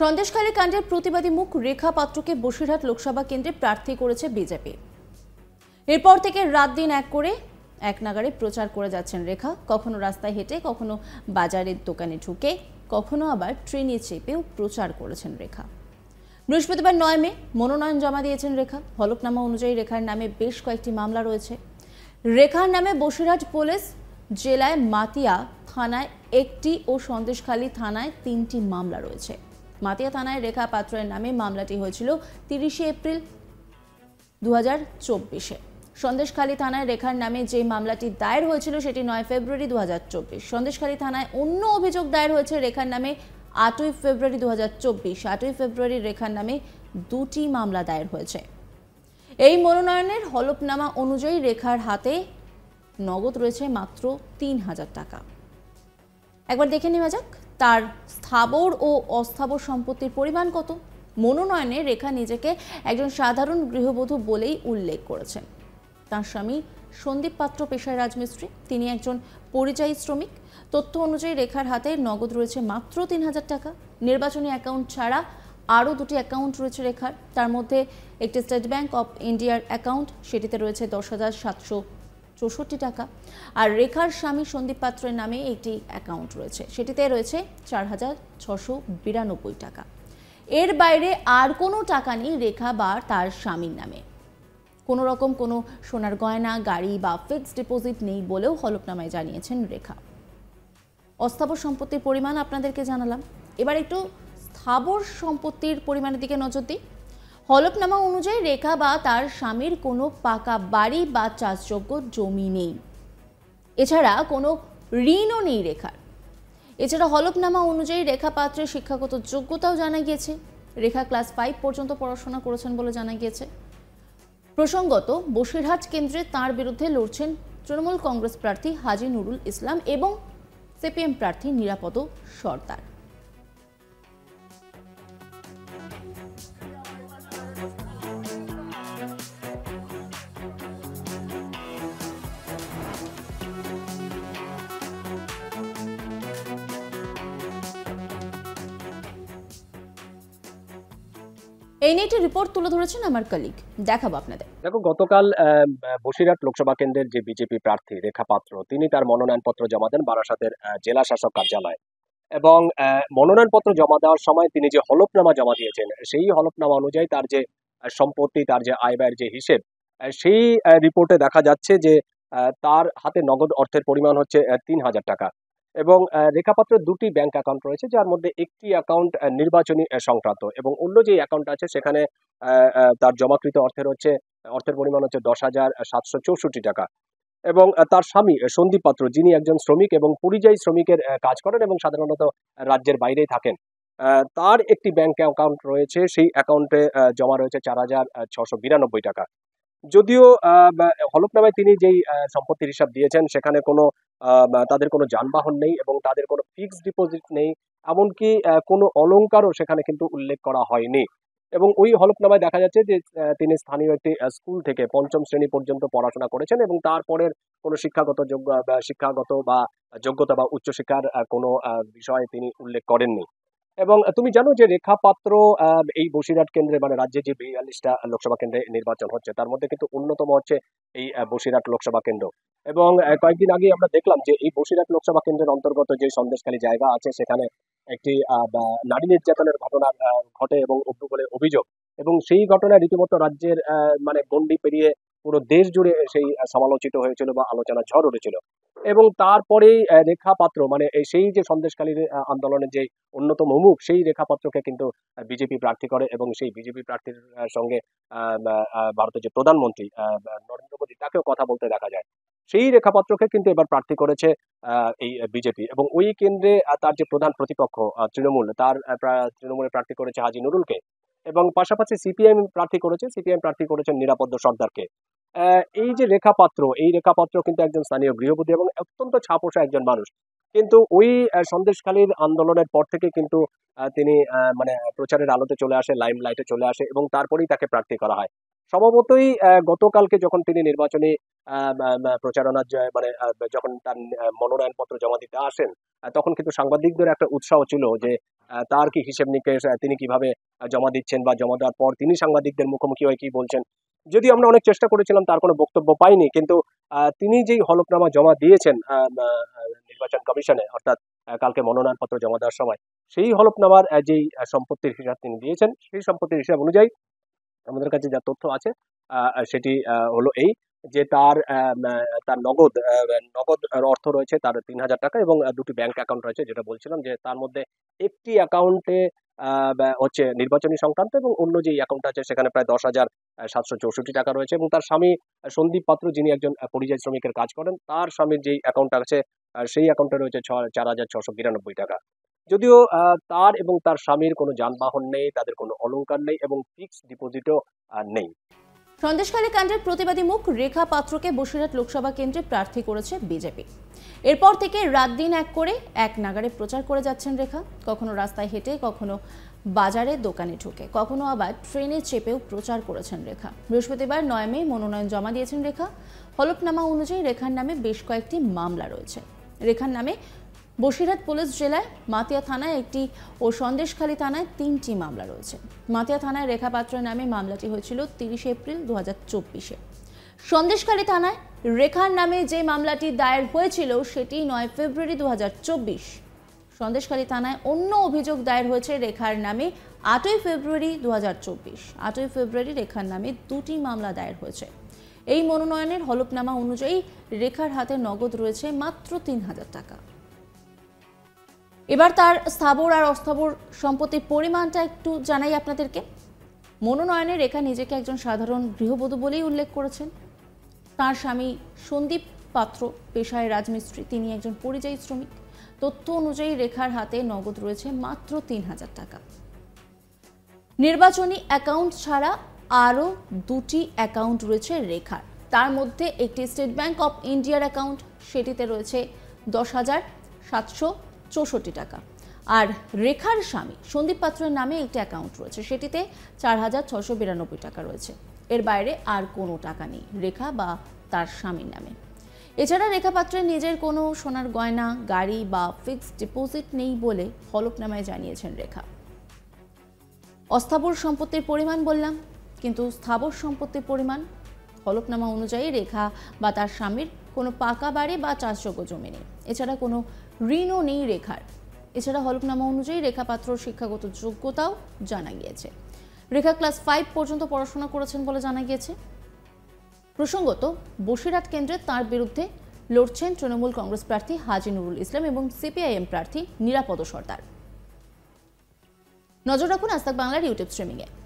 সন্দেশখালী কাণ্ডের প্রতিবাদী মুখ রেখা পাত্রকে বসিরহাট লোকসভা কেন্দ্রে প্রার্থী করেছে বিজেপি এরপর থেকে রাত দিন এক করে এক নাগারে প্রচার করে যাচ্ছেন রেখা কখনো রাস্তায় হেঁটে কখনো বাজারের দোকানে ঢুকে কখনো আবার ট্রেনে চেপেও প্রচার করেছেন রেখা বৃহস্পতিবার নয় মে মনোনয়ন জমা দিয়েছেন রেখা হলফনামা অনুযায়ী রেখার নামে বেশ কয়েকটি মামলা রয়েছে রেখার নামে বসিরহাট পুলিশ জেলায় মাতিয়া থানায় একটি ও সন্দেশখালী থানায় তিনটি মামলা রয়েছে মাতিয়া থানায় রেখা পাত্রের নামে মামলাটি হয়েছিল তিরিশে এপ্রিল দু হাজার চব্বিশে সন্দেশখালী থানায় রেখার নামে যে মামলাটি দায়ের হয়েছিল সেটি নয় ফেব্রুয়ারি দু সন্দেশখালী থানায় অন্য অভিযোগ দায়ের হয়েছে রেখার নামে আটই ফেব্রুয়ারি দু হাজার চব্বিশ আটই ফেব্রুয়ারি রেখার নামে দুটি মামলা দায়ের হয়েছে এই মনোনয়নের হলফনামা অনুযায়ী রেখার হাতে নগদ রয়েছে মাত্র তিন হাজার টাকা একবার দেখে নেওয়া যাক তার স্থাবর ও অস্থাবর সম্পত্তির পরিমাণ কত মনোনয়নে রেখা নিজেকে একজন সাধারণ গৃহবধূ বলেই উল্লেখ করেছেন তার স্বামী সন্দীপ পাত্র পেশায় রাজমিস্ত্রি তিনি একজন পরিযায়ী শ্রমিক তথ্য অনুযায়ী রেখার হাতে নগদ রয়েছে মাত্র তিন হাজার টাকা নির্বাচনী অ্যাকাউন্ট ছাড়া আরও দুটি অ্যাকাউন্ট রয়েছে রেখার তার মধ্যে একটি স্টেট ব্যাংক অফ ইন্ডিয়ার অ্যাকাউন্ট সেটিতে রয়েছে দশ হাজার সাতশো চৌষট্টি টাকা আর রেখার স্বামী সন্দীপ পাত্রের নামে একটি অ্যাকাউন্ট রয়েছে সেটিতে রয়েছে চার হাজার ছশো বিরানব্বই টাকা এর বাইরে আর কোনো টাকা নেই রেখা বা তার স্বামীর নামে কোনো রকম কোনো সোনার গয়না গাড়ি বা ফিক্সড ডিপোজিট নেই বলেও হলফনামায় জানিয়েছেন রেখা অস্থাবর সম্পত্তির পরিমাণ আপনাদেরকে জানালাম এবার একটু স্থাবর সম্পত্তির পরিমাণের দিকে নজর দিই হলফনামা অনুযায়ী রেখা বা তার স্বামীর কোনো পাকা বাড়ি বা চাষযোগ্য জমি নেই এছাড়া কোনো ঋণও নেই রেখার এছাড়া হলফনামা অনুযায়ী রেখা পাত্রের শিক্ষাগত যোগ্যতাও জানা গিয়েছে রেখা ক্লাস ফাইভ পর্যন্ত পড়াশোনা করেছেন বলে জানা গিয়েছে প্রসঙ্গত বসিরহাট কেন্দ্রে তার বিরুদ্ধে লড়ছেন তৃণমূল কংগ্রেস প্রার্থী হাজি নুরুল ইসলাম এবং সিপিএম প্রার্থী নিরাপদ সর্দার এই নিয়ে একটি রিপোর্ট তুলে ধরেছেন আমার কলিগ দেখাবো আপনাদের দেখো গতকাল বসিরহাট লোকসভা কেন্দ্রের যে বিজেপি প্রার্থী রেখা পাত্র তিনি তার মনোনয়নপত্র জমা দেন বারাসাতের জেলা শাসক কার্যালয়ে এবং মনোনয়নপত্র জমা দেওয়ার সময় তিনি যে হলফনামা জমা দিয়েছেন সেই হলফনামা অনুযায়ী তার যে সম্পত্তি তার যে আয় ব্যয়ের যে হিসেব সেই রিপোর্টে দেখা যাচ্ছে যে তার হাতে নগদ অর্থের পরিমাণ হচ্ছে তিন হাজার টাকা এবং রেখাপাত্রের দুটি ব্যাংক অ্যাকাউন্ট রয়েছে যার মধ্যে একটি অ্যাকাউন্ট নির্বাচনী সংক্রান্ত এবং অন্য যে অ্যাকাউন্ট আছে সেখানে তার জমাকৃত অর্থের হচ্ছে অর্থের পরিমাণ হচ্ছে দশ হাজার সাতশো চৌষট্টি টাকা এবং তার স্বামী সন্দীপ পাত্র যিনি একজন শ্রমিক এবং পরিযায়ী শ্রমিকের কাজ করেন এবং সাধারণত রাজ্যের বাইরেই থাকেন তার একটি ব্যাংক অ্যাকাউন্ট রয়েছে সেই অ্যাকাউন্টে জমা রয়েছে চার হাজার ছশো বিরানব্বই টাকা যদিও হলফনামায় তিনি যেই সম্পত্তির হিসাব দিয়েছেন সেখানে কোনো তাদের কোনো যানবাহন নেই এবং তাদের কোনো ফিক্সড ডিপোজিট নেই এমনকি কোনো অলঙ্কারও সেখানে কিন্তু উল্লেখ করা হয়নি এবং ওই হলফনামায় দেখা যাচ্ছে যে তিনি স্থানীয় একটি স্কুল থেকে পঞ্চম শ্রেণী পর্যন্ত পড়াশোনা করেছেন এবং তারপরের কোনো শিক্ষাগত যোগ্য শিক্ষাগত বা যোগ্যতা বা উচ্চশিক্ষার কোনো বিষয়ে তিনি উল্লেখ করেননি এবং তুমি জানো যে রেখা পাত্র এই বসিরহাট কেন্দ্রে মানে রাজ্যে যে বিয়াল্লিশটা লোকসভা কেন্দ্রে নির্বাচন হচ্ছে তার মধ্যে কিন্তু অন্যতম হচ্ছে এই বসিরহাট লোকসভা কেন্দ্র এবং কয়েকদিন আগে আমরা দেখলাম যে এই বসিরহাট লোকসভা কেন্দ্রের অন্তর্গত যে সন্দেশখালী জায়গা আছে সেখানে একটি নারী নির্যাতনের ঘটনা ঘটে এবং বলে অভিযোগ এবং সেই ঘটনায় রীতিমতো রাজ্যের মানে গণ্ডি পেরিয়ে পুরো দেশ জুড়ে সেই সমালোচিত হয়েছিল বা আলোচনা ঝড় উঠেছিল এবং তারপরে রেখা পাত্র মানে সেই যে সন্দেশকালীর আন্দোলনের যে অন্যতম মুখ সেই রেখা পাত্রকে কিন্তু বিজেপি প্রার্থী করে এবং সেই বিজেপি প্রার্থীর সঙ্গে ভারতের যে প্রধানমন্ত্রী নরেন্দ্র মোদী তাকেও কথা বলতে দেখা যায় সেই রেখাপত্রকে কিন্তু এবার প্রার্থী করেছে এই বিজেপি এবং ওই কেন্দ্রে তার যে প্রধান প্রতিপক্ষ তৃণমূল তার তৃণমূলে প্রার্থী করেছে হাজি নুরুলকে এবং পাশাপাশি সিপিএম প্রার্থী করেছে সিপিএম প্রার্থী করেছেন নিরাপদ সর্দারকে এই যে রেখাপাত্র এই রেখাপাত্র কিন্তু একজন স্থানীয় গৃহবধূ এবং অত্যন্ত ছাপোষা একজন মানুষ কিন্তু ওই সন্দেশকালীর আন্দোলনের পর থেকে কিন্তু তিনি মানে প্রচারের আলোতে চলে আসে লাইম লাইটে চলে আসে এবং তারপরেই তাকে প্রার্থী করা হয় সম্ভবতই গতকালকে যখন তিনি নির্বাচনী প্রচারণার মানে যখন তার মনোনয়নপত্র জমা দিতে আসেন তখন কিন্তু সাংবাদিকদের একটা উৎসাহ ছিল যে তার কি হিসেব নিকেশ তিনি কিভাবে জমা দিচ্ছেন বা জমা দেওয়ার পর তিনি সাংবাদিকদের মুখোমুখি হয়ে কি বলছেন যদি আমরা অনেক চেষ্টা করেছিলাম তার কোনো বক্তব্য পাইনি কিন্তু তিনি যেই হলফনামা জমা দিয়েছেন নির্বাচন কমিশনে অর্থাৎ কালকে মনোনয়নপত্র জমা দেওয়ার সময় সেই হলফনামার যেই সম্পত্তির হিসাব তিনি দিয়েছেন সেই সম্পত্তির হিসাব অনুযায়ী আমাদের কাছে যা তথ্য আছে সেটি হলো এই যে তার তার নগদ নগদ অর্থ রয়েছে তার তিন হাজার টাকা এবং দুটি ব্যাংক অ্যাকাউন্ট রয়েছে যেটা বলছিলাম যে তার মধ্যে একটি অ্যাকাউন্টে হচ্ছে নির্বাচনী সংক্রান্ত এবং অন্য যে অ্যাকাউন্ট আছে সেখানে প্রায় দশ হাজার সাতশো চৌষট্টি টাকা রয়েছে এবং তার স্বামী সন্দীপ পাত্র যিনি একজন পরিযায়ী শ্রমিকের কাজ করেন তার স্বামীর যেই অ্যাকাউন্ট আছে সেই অ্যাকাউন্টে রয়েছে ছ চার হাজার ছশো বিরানব্বই টাকা যদিও তার এবং তার স্বামীর কোনো যানবাহন নেই তাদের কোনো অলঙ্কার নেই এবং ফিক্সড ডিপোজিটও নেই সন্দেশখালী কাণ্ডের প্রতিবাদী মুখ রেখা পাত্রকে বসিরহাট লোকসভা কেন্দ্রে প্রার্থী করেছে বিজেপি এরপর থেকে রাত দিন এক করে এক নাগারে প্রচার করে যাচ্ছেন রেখা কখনো রাস্তায় হেঁটে কখনো বাজারে দোকানে ঢুকে কখনো আবার ট্রেনে চেপেও প্রচার করেছেন রেখা বৃহস্পতিবার নয় মে মনোনয়ন জমা দিয়েছেন রেখা হলফনামা অনুযায়ী রেখার নামে বেশ কয়েকটি মামলা রয়েছে রেখার নামে বসিরহাট পুলিশ জেলায় মাতিয়া থানায় একটি ও সন্দেশখালী থানায় তিনটি মামলা রয়েছে মাতিয়া থানায় রেখা পাত্র নামে মামলাটি হয়েছিল তিরিশে এপ্রিল দু হাজার চব্বিশে সন্দেশখালী থানায় রেখার নামে যে মামলাটি দায়ের হয়েছিল সেটি নয় ফেব্রুয়ারি দু হাজার চব্বিশ সন্দেশখালী থানায় অন্য অভিযোগ দায়ের হয়েছে রেখার নামে আটই ফেব্রুয়ারি দু হাজার চব্বিশ আটই ফেব্রুয়ারি রেখার নামে দুটি মামলা দায়ের হয়েছে এই মনোনয়নের হলফনামা অনুযায়ী রেখার হাতে নগদ রয়েছে মাত্র তিন হাজার টাকা এবার তার স্থাবর আর অস্থাবর সম্পত্তির পরিমাণটা একটু জানাই আপনাদেরকে মনোনয়নে রেখা নিজেকে একজন সাধারণ গৃহবধূ বলেই উল্লেখ করেছেন তার স্বামী সন্দীপ পাত্র পেশায় রাজমিস্ত্রি তিনি একজন পরিযায়ী শ্রমিক তথ্য অনুযায়ী রেখার হাতে নগদ রয়েছে মাত্র তিন হাজার টাকা নির্বাচনী অ্যাকাউন্ট ছাড়া আরও দুটি অ্যাকাউন্ট রয়েছে রেখার তার মধ্যে একটি স্টেট ব্যাংক অফ ইন্ডিয়ার অ্যাকাউন্ট সেটিতে রয়েছে দশ হাজার সাতশো চৌষট্টি টাকা আর রেখার স্বামী সন্দীপ পাত্রের নামে একটি অ্যাকাউন্ট রয়েছে সেটিতে চার হাজার ছশো বিরানব্বই টাকা রয়েছে এর বাইরে আর কোনো টাকা নেই রেখা বা তার স্বামীর নামে এছাড়া রেখা পাত্রের নিজের কোনো সোনার গয়না গাড়ি বা ফিক্সড ডিপোজিট নেই বলে হলফনামায় জানিয়েছেন রেখা অস্থাবর সম্পত্তির পরিমাণ বললাম কিন্তু স্থাবর সম্পত্তির পরিমাণ হলফনামা অনুযায়ী রেখা বা তার স্বামীর কোনো পাকা বাড়ি বা চাষযোগ্য জমি নেই এছাড়া কোনো ঋণও নেই রেখার এছাড়া হলফনামা অনুযায়ী রেখা পাত্র শিক্ষাগত যোগ্যতাও জানা গিয়েছে রেখা ক্লাস ফাইভ পর্যন্ত পড়াশোনা করেছেন বলে জানা গিয়েছে প্রসঙ্গত বসিরহাট কেন্দ্রে তার বিরুদ্ধে লড়ছেন তৃণমূল কংগ্রেস প্রার্থী হাজি নুরুল ইসলাম এবং সিপিআইএম প্রার্থী নিরাপদ সর্দার নজর রাখুন আজ বাংলার ইউটিউব স্ট্রিমিংয়ে